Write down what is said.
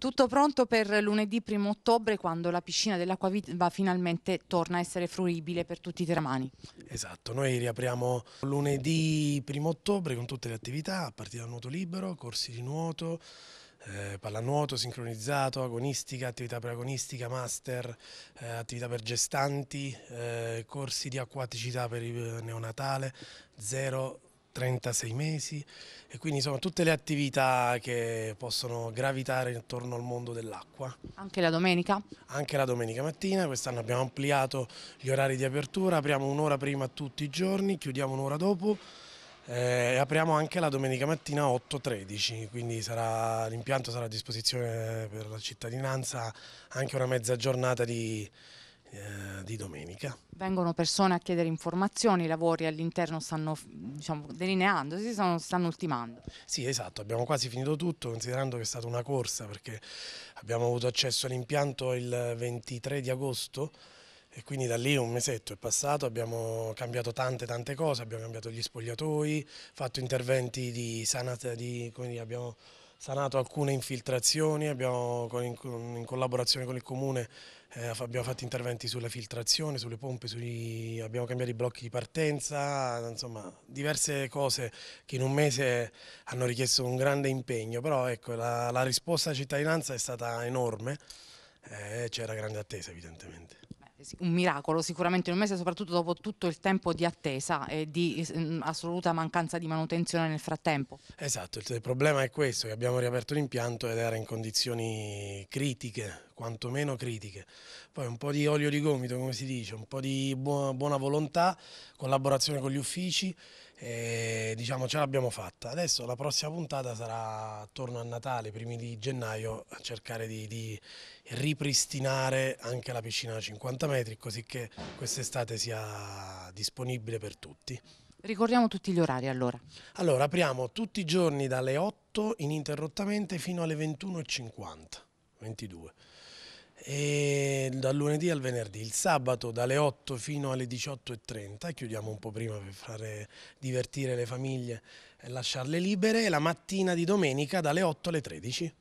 Tutto pronto per lunedì 1 ottobre quando la piscina dell'Acquaviva finalmente torna a essere fruibile per tutti i teramani. Esatto, noi riapriamo lunedì 1 ottobre con tutte le attività, a partire dal nuoto libero, corsi di nuoto, eh, pallanuoto sincronizzato, agonistica, attività per agonistica, master, eh, attività per gestanti, eh, corsi di acquaticità per il neonatale, zero 36 mesi e quindi insomma tutte le attività che possono gravitare intorno al mondo dell'acqua. Anche la domenica? Anche la domenica mattina, quest'anno abbiamo ampliato gli orari di apertura, apriamo un'ora prima tutti i giorni, chiudiamo un'ora dopo eh, e apriamo anche la domenica mattina 8.13, quindi l'impianto sarà a disposizione per la cittadinanza anche una mezza giornata di eh, di domenica. Vengono persone a chiedere informazioni, i lavori all'interno stanno diciamo, delineando, si stanno, stanno, ultimando. Sì, esatto, abbiamo quasi finito tutto, considerando che è stata una corsa, perché abbiamo avuto accesso all'impianto il 23 di agosto, e quindi da lì un mesetto è passato, abbiamo cambiato tante tante cose, abbiamo cambiato gli spogliatoi, fatto interventi di sanata, di, come abbiamo sanato alcune infiltrazioni, abbiamo, in, collaborazione con il comune eh, abbiamo fatto interventi sulla filtrazione, sulle pompe, sui, abbiamo cambiato i blocchi di partenza, insomma diverse cose che in un mese hanno richiesto un grande impegno, però ecco, la, la risposta alla cittadinanza è stata enorme e eh, c'era grande attesa evidentemente un miracolo sicuramente in un mese, soprattutto dopo tutto il tempo di attesa e di mm, assoluta mancanza di manutenzione nel frattempo. Esatto, il problema è questo, che abbiamo riaperto l'impianto ed era in condizioni critiche, quantomeno critiche. Poi un po' di olio di gomito, come si dice, un po' di buona, volontà, collaborazione con gli uffici, e, diciamo ce l'abbiamo fatta. Adesso la prossima puntata sarà attorno a Natale, primi di gennaio, a cercare di, di ripristinare anche la piscina da 50 metri, così che quest'estate sia disponibile per tutti. Ricordiamo tutti gli orari allora. Allora, apriamo tutti i giorni dalle 8 ininterrottamente fino alle 21.50, 22 e ehm, dal lunedì al venerdì, il sabato dalle 8 fino alle 18.30, chiudiamo un po' prima per fare divertire le famiglie e lasciarle libere, e la mattina di domenica dalle 8 alle 13.